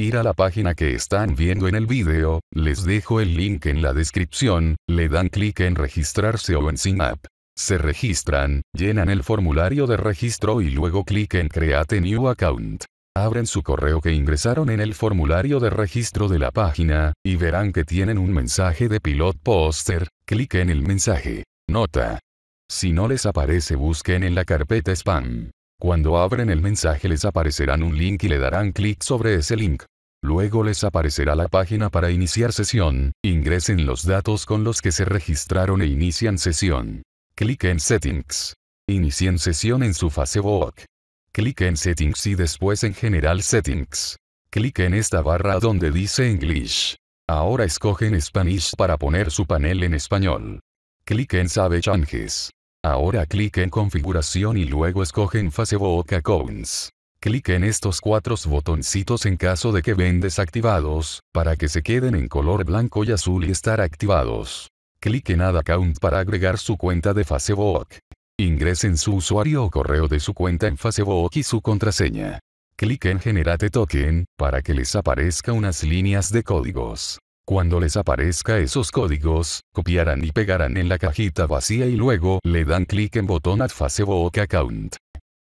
ir a la página que están viendo en el video les dejo el link en la descripción, le dan clic en registrarse o en up, Se registran, llenan el formulario de registro y luego clic en Create New Account. Abren su correo que ingresaron en el formulario de registro de la página, y verán que tienen un mensaje de Pilot Poster, en el mensaje. Nota. Si no les aparece busquen en la carpeta spam. Cuando abren el mensaje les aparecerán un link y le darán clic sobre ese link. Luego les aparecerá la página para iniciar sesión, ingresen los datos con los que se registraron e inician sesión. Clic en Settings. Inicien sesión en su Facebook. Clic en Settings y después en General Settings. Clic en esta barra donde dice English. Ahora escogen Spanish para poner su panel en español. Clic en Save Changes. Ahora clic en Configuración y luego escogen Facebook Accounts. Clic en estos cuatro botoncitos en caso de que ven desactivados, para que se queden en color blanco y azul y estar activados. Clic en Add Account para agregar su cuenta de Facebook. Ingresen su usuario o correo de su cuenta en Facebook y su contraseña. Clic en Generate Token, para que les aparezca unas líneas de códigos. Cuando les aparezca esos códigos, copiarán y pegarán en la cajita vacía y luego le dan clic en botón Add Facebook Account.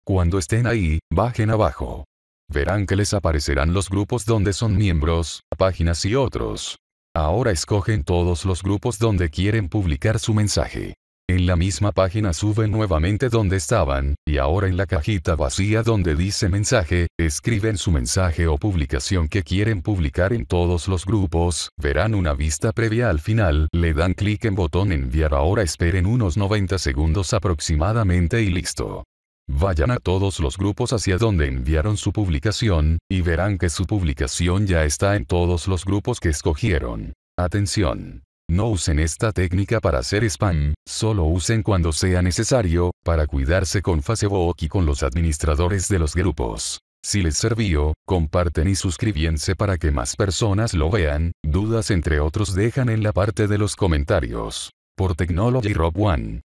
Cuando estén ahí, bajen abajo. Verán que les aparecerán los grupos donde son miembros, páginas y otros. Ahora escogen todos los grupos donde quieren publicar su mensaje. En la misma página suben nuevamente donde estaban, y ahora en la cajita vacía donde dice mensaje, escriben su mensaje o publicación que quieren publicar en todos los grupos, verán una vista previa al final, le dan clic en botón enviar ahora esperen unos 90 segundos aproximadamente y listo. Vayan a todos los grupos hacia donde enviaron su publicación, y verán que su publicación ya está en todos los grupos que escogieron. Atención. No usen esta técnica para hacer spam, solo usen cuando sea necesario, para cuidarse con Facebook y con los administradores de los grupos. Si les sirvió, comparten y suscríbanse para que más personas lo vean, dudas entre otros dejan en la parte de los comentarios. Por Technology Rob One.